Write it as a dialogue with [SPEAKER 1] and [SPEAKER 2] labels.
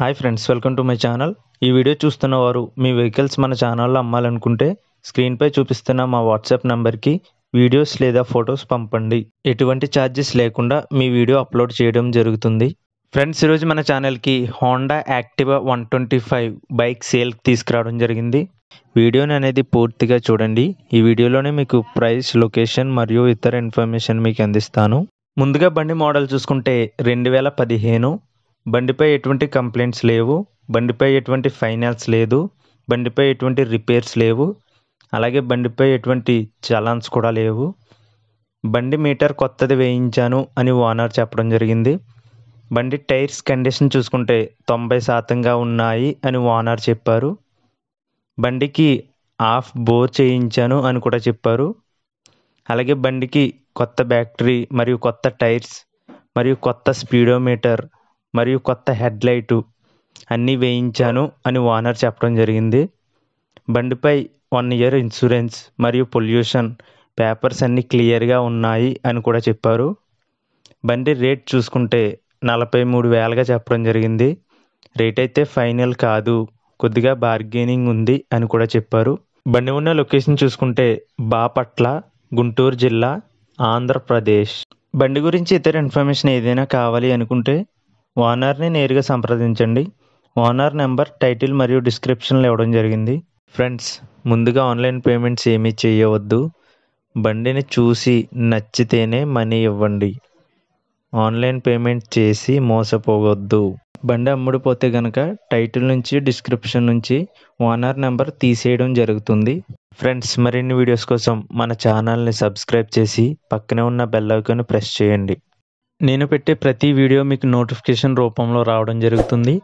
[SPEAKER 1] hi friends welcome to my channel ఈ video చూస్తున్న వారు మీ వెహికల్స్ మన ఛానల్లో అమ్మాలనుకుంటే స్క్రీన్పై చూపిస్తున్న మా వాట్సాప్ నెంబర్కి వీడియోస్ లేదా ఫొటోస్ పంపండి ఎటువంటి ఛార్జెస్ లేకుండా మీ వీడియో అప్లోడ్ చేయడం జరుగుతుంది ఫ్రెండ్స్ ఈరోజు మన ఛానల్కి Honda Activa one twenty five bike సేల్కి తీసుకురావడం జరిగింది వీడియోని అనేది పూర్తిగా చూడండి ఈ వీడియోలోనే మీకు ప్రైస్ లొకేషన్ మరియు ఇతర ఇన్ఫర్మేషన్ మీకు అందిస్తాను ముందుగా బండి మోడల్ చూసుకుంటే రెండు వేల పదిహేను బండిపై ఎటువంటి కంప్లైంట్స్ లేవు బండిపై ఎటువంటి ఫైనాన్స్ లేదు బండిపై ఎటువంటి రిపేర్స్ లేవు అలాగే బండిపై ఎటువంటి చలాన్స్ కూడా లేవు బండి మీటర్ కొత్తది వేయించాను అని ఓనర్ చెప్పడం జరిగింది బండి టైర్స్ కండిషన్ చూసుకుంటే తొంభై శాతంగా ఉన్నాయి అని ఓనర్ చెప్పారు బండికి ఆఫ్ బోర్ చేయించాను అని కూడా చెప్పారు అలాగే బండికి కొత్త బ్యాటరీ మరియు కొత్త టైర్స్ మరియు కొత్త స్పీడోమీటర్ మరియు కొత్త హెడ్లైటు అన్నీ వేయించాను అని ఓనర్ చెప్పడం జరిగింది బండిపై వన్ ఇయర్ ఇన్సూరెన్స్ మరియు పొల్యూషన్ పేపర్స్ అన్నీ క్లియర్గా ఉన్నాయి అని కూడా చెప్పారు బండి రేట్ చూసుకుంటే నలభై మూడు వేలుగా చెప్పడం జరిగింది రేట్ అయితే ఫైనల్ కాదు కొద్దిగా బార్గెనింగ్ ఉంది అని కూడా చెప్పారు బండి ఉన్న లొకేషన్ చూసుకుంటే బాపట్ల గుంటూరు జిల్లా ఆంధ్రప్రదేశ్ బండి గురించి ఇతర ఇన్ఫర్మేషన్ ఏదైనా కావాలి అనుకుంటే ఓనర్ని నేరుగా సంప్రదించండి ఓనర్ నెంబర్ టైటిల్ మరియు డిస్క్రిప్షన్లో ఇవ్వడం జరిగింది ఫ్రెండ్స్ ముందుగా ఆన్లైన్ పేమెంట్స్ ఏమీ చేయవద్దు బండిని చూసి నచ్చితేనే మనీ ఇవ్వండి ఆన్లైన్ పేమెంట్ చేసి మోసపోవద్దు బండి అమ్ముడుపోతే గనక టైటిల్ నుంచి డిస్క్రిప్షన్ నుంచి ఓనర్ నెంబర్ తీసేయడం జరుగుతుంది ఫ్రెండ్స్ మరిన్ని వీడియోస్ కోసం మన ఛానల్ని సబ్స్క్రైబ్ చేసి పక్కనే ఉన్న బెల్ ఐకాన్ ప్రెస్ చేయండి నేను పెట్టే ప్రతి వీడియో మీకు నోటిఫికేషన్ రూపంలో రావడం జరుగుతుంది